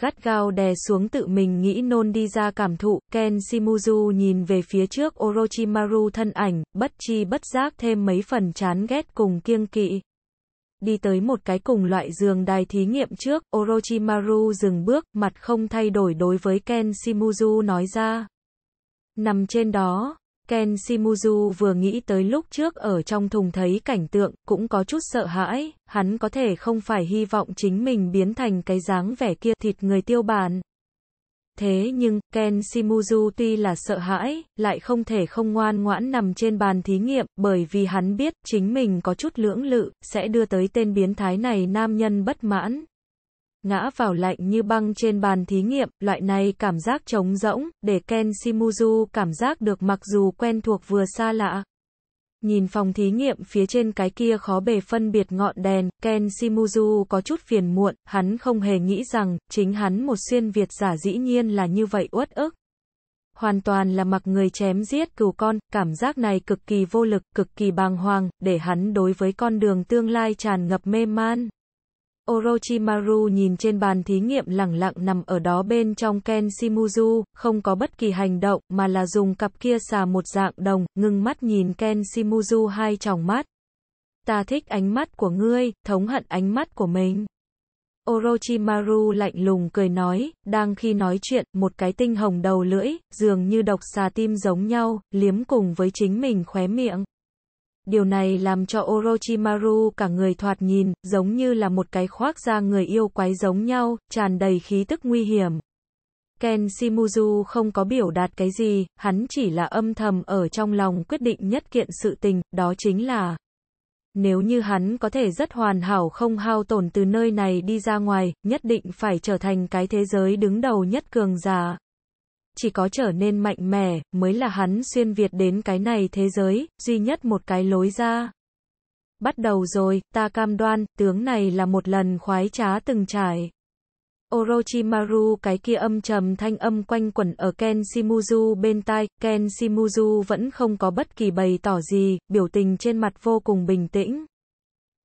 Gắt gao đè xuống tự mình nghĩ nôn đi ra cảm thụ, Ken Shimuzu nhìn về phía trước Orochimaru thân ảnh, bất chi bất giác thêm mấy phần chán ghét cùng kiêng kỵ đi tới một cái cùng loại giường đài thí nghiệm trước, Orochimaru dừng bước, mặt không thay đổi đối với Ken Shimuzu nói ra. Nằm trên đó, Ken Shimuzu vừa nghĩ tới lúc trước ở trong thùng thấy cảnh tượng, cũng có chút sợ hãi, hắn có thể không phải hy vọng chính mình biến thành cái dáng vẻ kia thịt người tiêu bản, Thế nhưng, Ken Shimuzu tuy là sợ hãi, lại không thể không ngoan ngoãn nằm trên bàn thí nghiệm, bởi vì hắn biết chính mình có chút lưỡng lự, sẽ đưa tới tên biến thái này nam nhân bất mãn. Ngã vào lạnh như băng trên bàn thí nghiệm, loại này cảm giác trống rỗng, để Ken Shimuzu cảm giác được mặc dù quen thuộc vừa xa lạ, Nhìn phòng thí nghiệm phía trên cái kia khó bề phân biệt ngọn đèn, Ken Shimuzu có chút phiền muộn, hắn không hề nghĩ rằng, chính hắn một xuyên Việt giả dĩ nhiên là như vậy uất ức. Hoàn toàn là mặc người chém giết cừu con, cảm giác này cực kỳ vô lực, cực kỳ bàng hoàng, để hắn đối với con đường tương lai tràn ngập mê man. Orochimaru nhìn trên bàn thí nghiệm lẳng lặng nằm ở đó bên trong Ken Shimuzu, không có bất kỳ hành động mà là dùng cặp kia xà một dạng đồng, ngưng mắt nhìn Ken Shimuzu hai tròng mắt. Ta thích ánh mắt của ngươi, thống hận ánh mắt của mình. Orochimaru lạnh lùng cười nói, đang khi nói chuyện, một cái tinh hồng đầu lưỡi, dường như độc xà tim giống nhau, liếm cùng với chính mình khóe miệng. Điều này làm cho Orochimaru cả người thoạt nhìn, giống như là một cái khoác da người yêu quái giống nhau, tràn đầy khí tức nguy hiểm. Ken Shimuzu không có biểu đạt cái gì, hắn chỉ là âm thầm ở trong lòng quyết định nhất kiện sự tình, đó chính là nếu như hắn có thể rất hoàn hảo không hao tổn từ nơi này đi ra ngoài, nhất định phải trở thành cái thế giới đứng đầu nhất cường giả chỉ có trở nên mạnh mẽ, mới là hắn xuyên Việt đến cái này thế giới, duy nhất một cái lối ra. Bắt đầu rồi, ta cam đoan, tướng này là một lần khoái trá từng trải. Orochimaru cái kia âm trầm thanh âm quanh quẩn ở Ken Shimuzu bên tai, Ken Shimuzu vẫn không có bất kỳ bày tỏ gì, biểu tình trên mặt vô cùng bình tĩnh.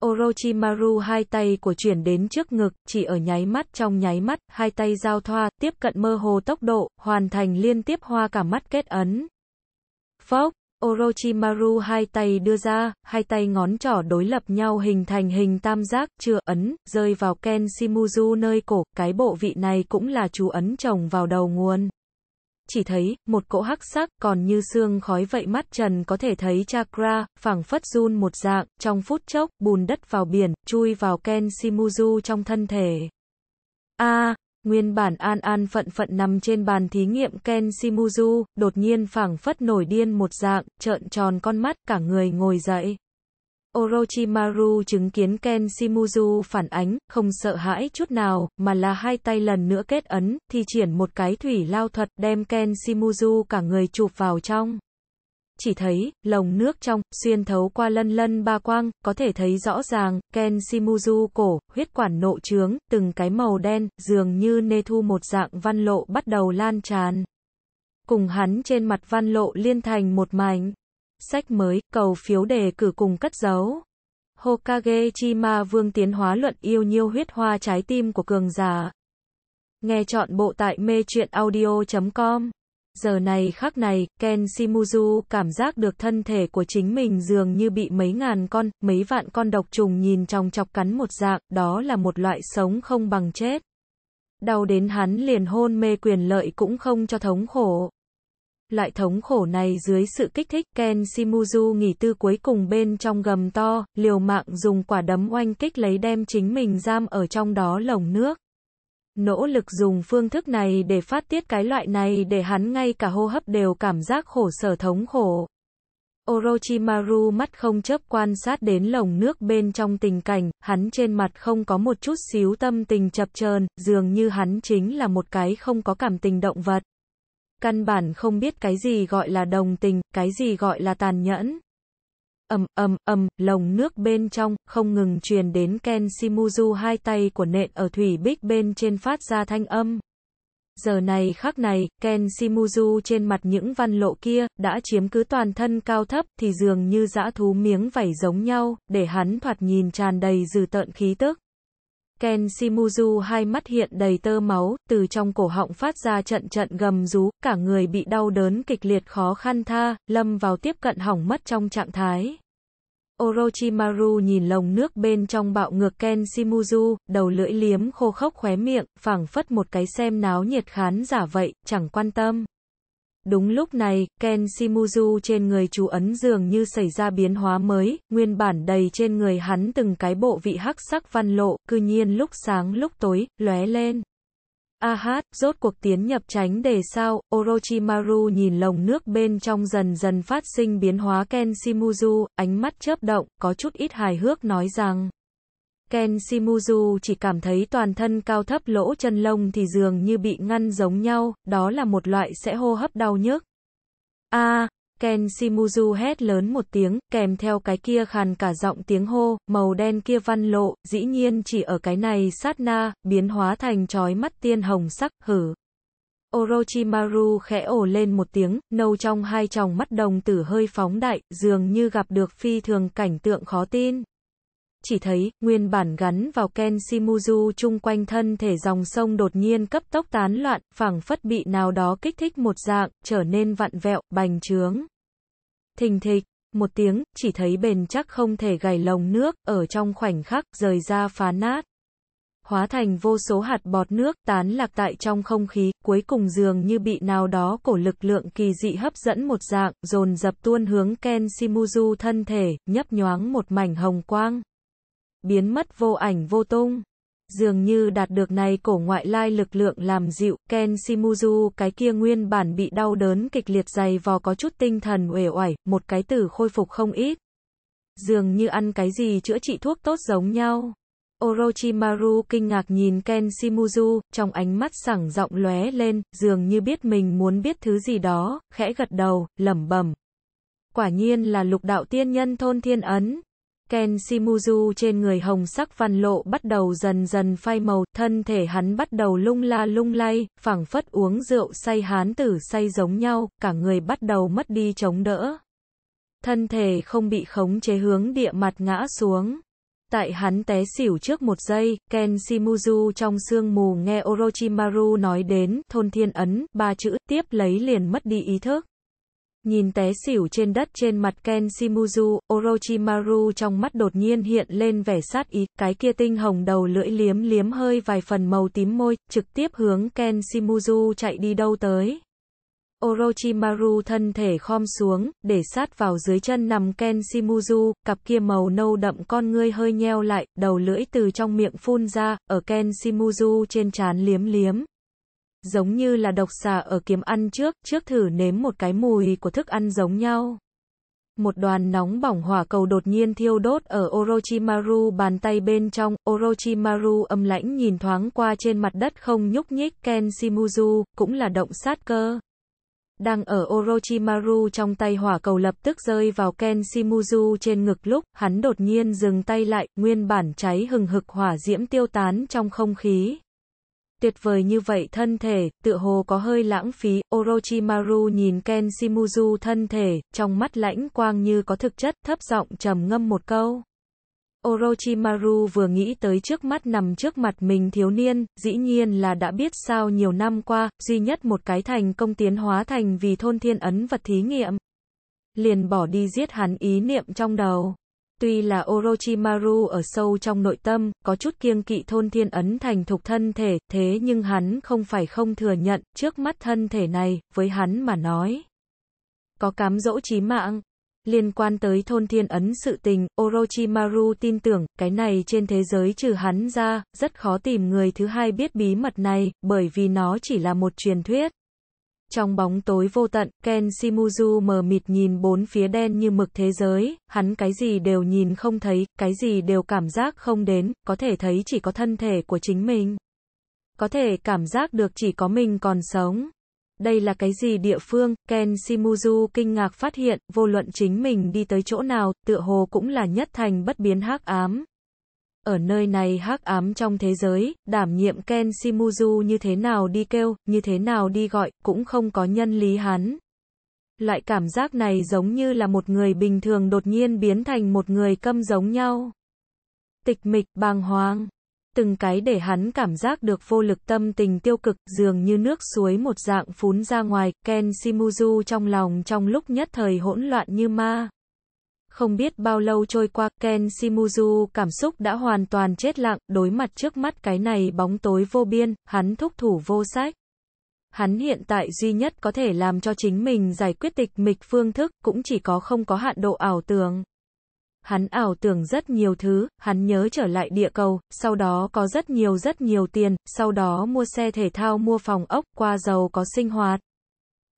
Orochimaru hai tay của chuyển đến trước ngực, chỉ ở nháy mắt trong nháy mắt, hai tay giao thoa, tiếp cận mơ hồ tốc độ, hoàn thành liên tiếp hoa cả mắt kết ấn. Phốc, Orochimaru hai tay đưa ra, hai tay ngón trỏ đối lập nhau hình thành hình tam giác, chưa ấn, rơi vào Ken Shimuzu nơi cổ, cái bộ vị này cũng là chú ấn trồng vào đầu nguồn chỉ thấy, một cỗ hắc sắc, còn như xương khói vậy mắt trần có thể thấy chakra, phẳng phất run một dạng, trong phút chốc, bùn đất vào biển, chui vào Ken Shimuzu trong thân thể. A, à, nguyên bản an an phận phận nằm trên bàn thí nghiệm Ken Shimuzu, đột nhiên phẳng phất nổi điên một dạng, trợn tròn con mắt, cả người ngồi dậy. Orochimaru chứng kiến Ken Shimuzu phản ánh, không sợ hãi chút nào, mà là hai tay lần nữa kết ấn, thi triển một cái thủy lao thuật đem Ken Shimuzu cả người chụp vào trong. Chỉ thấy, lồng nước trong, xuyên thấu qua lân lân ba quang, có thể thấy rõ ràng, Ken Shimuzu cổ, huyết quản nộ trướng, từng cái màu đen, dường như nê thu một dạng văn lộ bắt đầu lan tràn. Cùng hắn trên mặt văn lộ liên thành một mảnh sách mới, cầu phiếu đề cử cùng cất dấu. Hokage chi vương tiến hóa luận yêu nhiêu huyết hoa trái tim của cường giả. Nghe chọn bộ tại mê truyện audio.com. Giờ này khắc này, Ken Shimuzu cảm giác được thân thể của chính mình dường như bị mấy ngàn con, mấy vạn con độc trùng nhìn trong chọc cắn một dạng, đó là một loại sống không bằng chết. Đau đến hắn liền hôn mê quyền lợi cũng không cho thống khổ loại thống khổ này dưới sự kích thích, Ken Shimuzu nghỉ tư cuối cùng bên trong gầm to, liều mạng dùng quả đấm oanh kích lấy đem chính mình giam ở trong đó lồng nước. Nỗ lực dùng phương thức này để phát tiết cái loại này để hắn ngay cả hô hấp đều cảm giác khổ sở thống khổ. Orochimaru mắt không chớp quan sát đến lồng nước bên trong tình cảnh, hắn trên mặt không có một chút xíu tâm tình chập chờn, dường như hắn chính là một cái không có cảm tình động vật căn bản không biết cái gì gọi là đồng tình, cái gì gọi là tàn nhẫn. Ầm ầm ầm, lồng nước bên trong không ngừng truyền đến Ken Shimuzu hai tay của nện ở thủy bích bên trên phát ra thanh âm. Giờ này khắc này, Ken Shimuzu trên mặt những văn lộ kia, đã chiếm cứ toàn thân cao thấp, thì dường như dã thú miếng vảy giống nhau, để hắn thoạt nhìn tràn đầy dừ tợn khí tức. Ken Shimuzu hai mắt hiện đầy tơ máu, từ trong cổ họng phát ra trận trận gầm rú, cả người bị đau đớn kịch liệt khó khăn tha, lâm vào tiếp cận hỏng mất trong trạng thái. Orochimaru nhìn lồng nước bên trong bạo ngược Ken Shimuzu, đầu lưỡi liếm khô khốc khóe miệng, phảng phất một cái xem náo nhiệt khán giả vậy, chẳng quan tâm. Đúng lúc này, Ken Shimuzu trên người chú ấn dường như xảy ra biến hóa mới, nguyên bản đầy trên người hắn từng cái bộ vị hắc sắc văn lộ, cư nhiên lúc sáng lúc tối, lóe lên. A hát, rốt cuộc tiến nhập tránh để sao, Orochimaru nhìn lồng nước bên trong dần dần phát sinh biến hóa Ken Shimuzu, ánh mắt chớp động, có chút ít hài hước nói rằng. Ken Shimuzu chỉ cảm thấy toàn thân cao thấp lỗ chân lông thì dường như bị ngăn giống nhau, đó là một loại sẽ hô hấp đau nhức. A, à, Ken Shimuzu hét lớn một tiếng, kèm theo cái kia khàn cả giọng tiếng hô, màu đen kia văn lộ, dĩ nhiên chỉ ở cái này sát na, biến hóa thành trói mắt tiên hồng sắc, hử. Orochimaru khẽ ổ lên một tiếng, nâu trong hai tròng mắt đồng tử hơi phóng đại, dường như gặp được phi thường cảnh tượng khó tin chỉ thấy, nguyên bản gắn vào Ken Shimuzu chung quanh thân thể dòng sông đột nhiên cấp tốc tán loạn, phẳng phất bị nào đó kích thích một dạng, trở nên vặn vẹo, bành trướng. Thình thịch, một tiếng, chỉ thấy bền chắc không thể gầy lồng nước, ở trong khoảnh khắc, rời ra phá nát. Hóa thành vô số hạt bọt nước, tán lạc tại trong không khí, cuối cùng dường như bị nào đó cổ lực lượng kỳ dị hấp dẫn một dạng, dồn dập tuôn hướng Ken Shimuzu thân thể, nhấp nhoáng một mảnh hồng quang biến mất vô ảnh vô tung. Dường như đạt được này cổ ngoại lai lực lượng làm dịu, Ken Shimuzu cái kia nguyên bản bị đau đớn kịch liệt dày vò có chút tinh thần uể oải, một cái tử khôi phục không ít. Dường như ăn cái gì chữa trị thuốc tốt giống nhau. Orochimaru kinh ngạc nhìn Ken Shimuzu, trong ánh mắt sảng giọng lóe lên, dường như biết mình muốn biết thứ gì đó, khẽ gật đầu, lẩm bẩm. Quả nhiên là lục đạo tiên nhân thôn thiên ấn, Ken Shimuzu trên người hồng sắc văn lộ bắt đầu dần dần phai màu, thân thể hắn bắt đầu lung la lung lay, phảng phất uống rượu say hán tử say giống nhau, cả người bắt đầu mất đi chống đỡ. Thân thể không bị khống chế hướng địa mặt ngã xuống. Tại hắn té xỉu trước một giây, Ken Shimuzu trong sương mù nghe Orochimaru nói đến thôn thiên ấn, ba chữ, tiếp lấy liền mất đi ý thức. Nhìn té xỉu trên đất trên mặt Ken Shimuzu, Orochimaru trong mắt đột nhiên hiện lên vẻ sát ý, cái kia tinh hồng đầu lưỡi liếm liếm hơi vài phần màu tím môi, trực tiếp hướng Ken Shimuzu chạy đi đâu tới. Orochimaru thân thể khom xuống, để sát vào dưới chân nằm Ken Shimuzu, cặp kia màu nâu đậm con ngươi hơi nheo lại, đầu lưỡi từ trong miệng phun ra, ở Ken Shimuzu trên trán liếm liếm giống như là độc xà ở kiếm ăn trước, trước thử nếm một cái mùi của thức ăn giống nhau. Một đoàn nóng bỏng hỏa cầu đột nhiên thiêu đốt ở Orochimaru bàn tay bên trong, Orochimaru âm lãnh nhìn thoáng qua trên mặt đất không nhúc nhích Ken Shimuzu, cũng là động sát cơ. Đang ở Orochimaru trong tay hỏa cầu lập tức rơi vào Ken Shimuzu trên ngực lúc, hắn đột nhiên dừng tay lại, nguyên bản cháy hừng hực hỏa diễm tiêu tán trong không khí tuyệt vời như vậy thân thể, tựa hồ có hơi lãng phí, Orochimaru nhìn Ken Shimuzu thân thể, trong mắt lãnh quang như có thực chất, thấp giọng trầm ngâm một câu. Orochimaru vừa nghĩ tới trước mắt nằm trước mặt mình thiếu niên, dĩ nhiên là đã biết sao nhiều năm qua, duy nhất một cái thành công tiến hóa thành vì thôn thiên ấn vật thí nghiệm. Liền bỏ đi giết hắn ý niệm trong đầu. Tuy là Orochimaru ở sâu trong nội tâm, có chút kiêng kỵ thôn thiên ấn thành thục thân thể, thế nhưng hắn không phải không thừa nhận, trước mắt thân thể này, với hắn mà nói. Có cám dỗ chí mạng. Liên quan tới thôn thiên ấn sự tình, Orochimaru tin tưởng, cái này trên thế giới trừ hắn ra, rất khó tìm người thứ hai biết bí mật này, bởi vì nó chỉ là một truyền thuyết. Trong bóng tối vô tận, Ken Shimuzu mờ mịt nhìn bốn phía đen như mực thế giới, hắn cái gì đều nhìn không thấy, cái gì đều cảm giác không đến, có thể thấy chỉ có thân thể của chính mình. Có thể cảm giác được chỉ có mình còn sống. Đây là cái gì địa phương, Ken Shimuzu kinh ngạc phát hiện, vô luận chính mình đi tới chỗ nào, tựa hồ cũng là nhất thành bất biến hắc ám, ở nơi này hắc ám trong thế giới, đảm nhiệm Ken Shimuzu như thế nào đi kêu, như thế nào đi gọi, cũng không có nhân lý hắn. loại cảm giác này giống như là một người bình thường đột nhiên biến thành một người câm giống nhau. Tịch mịch, bàng hoàng. Từng cái để hắn cảm giác được vô lực tâm tình tiêu cực, dường như nước suối một dạng phún ra ngoài, Ken Shimuzu trong lòng trong lúc nhất thời hỗn loạn như ma. Không biết bao lâu trôi qua, Ken Shimuzu cảm xúc đã hoàn toàn chết lặng, đối mặt trước mắt cái này bóng tối vô biên, hắn thúc thủ vô sách. Hắn hiện tại duy nhất có thể làm cho chính mình giải quyết tịch mịch phương thức, cũng chỉ có không có hạn độ ảo tưởng. Hắn ảo tưởng rất nhiều thứ, hắn nhớ trở lại địa cầu, sau đó có rất nhiều rất nhiều tiền, sau đó mua xe thể thao mua phòng ốc, qua giàu có sinh hoạt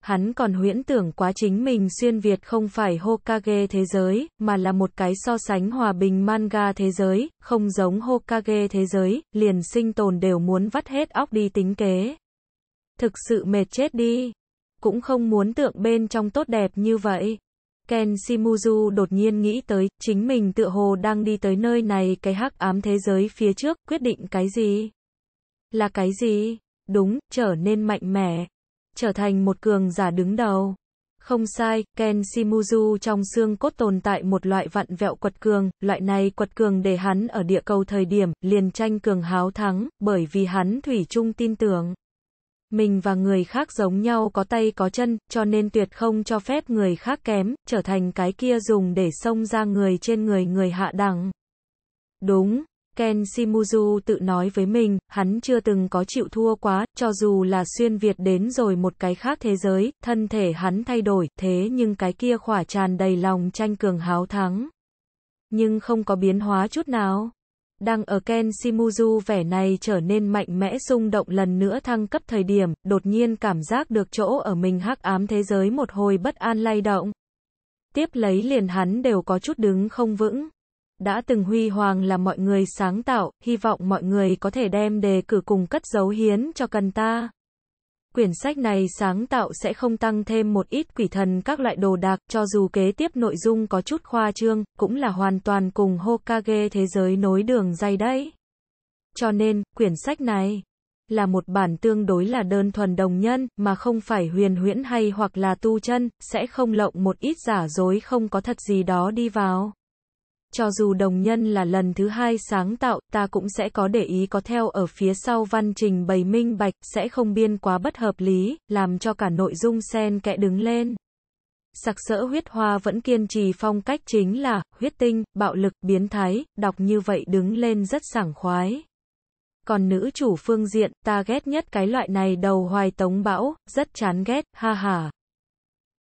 hắn còn huyễn tưởng quá chính mình xuyên Việt không phải Hokage thế giới, mà là một cái so sánh hòa bình manga thế giới, không giống Hokage thế giới, liền sinh tồn đều muốn vắt hết óc đi tính kế. Thực sự mệt chết đi. Cũng không muốn tượng bên trong tốt đẹp như vậy. Ken Shimuzu đột nhiên nghĩ tới, chính mình tựa hồ đang đi tới nơi này cái hắc ám thế giới phía trước, quyết định cái gì? Là cái gì? Đúng, trở nên mạnh mẽ, trở thành một cường giả đứng đầu. Không sai, Ken Shimuzu trong xương cốt tồn tại một loại vặn vẹo quật cường, loại này quật cường để hắn ở địa cầu thời điểm, liền tranh cường háo thắng, bởi vì hắn thủy chung tin tưởng. Mình và người khác giống nhau có tay có chân, cho nên tuyệt không cho phép người khác kém, trở thành cái kia dùng để xông ra người trên người người hạ đẳng. Đúng, Ken Shimuzu tự nói với mình, hắn chưa từng có chịu thua quá, cho dù là xuyên Việt đến rồi một cái khác thế giới, thân thể hắn thay đổi, thế nhưng cái kia khỏa tràn đầy lòng tranh cường háo thắng. Nhưng không có biến hóa chút nào. Đang ở Ken Shimuzu vẻ này trở nên mạnh mẽ xung động lần nữa thăng cấp thời điểm, đột nhiên cảm giác được chỗ ở mình hắc ám thế giới một hồi bất an lay động. Tiếp lấy liền hắn đều có chút đứng không vững đã từng huy hoàng là mọi người sáng tạo, hy vọng mọi người có thể đem đề cử cùng cất dấu hiến cho cần ta. Quyển sách này sáng tạo sẽ không tăng thêm một ít quỷ thần các loại đồ đạc, cho dù kế tiếp nội dung có chút khoa trương, cũng là hoàn toàn cùng Hokage thế giới nối đường dây đấy. Cho nên, quyển sách này là một bản tương đối là đơn thuần đồng nhân, mà không phải huyền huyễn hay hoặc là tu chân, sẽ không lộng một ít giả dối không có thật gì đó đi vào. Cho dù đồng nhân là lần thứ hai sáng tạo, ta cũng sẽ có để ý có theo ở phía sau văn trình bày minh bạch, sẽ không biên quá bất hợp lý, làm cho cả nội dung sen kẽ đứng lên. Sặc sỡ huyết hoa vẫn kiên trì phong cách chính là, huyết tinh, bạo lực, biến thái, đọc như vậy đứng lên rất sảng khoái. Còn nữ chủ phương diện, ta ghét nhất cái loại này đầu hoài tống bão, rất chán ghét, ha ha.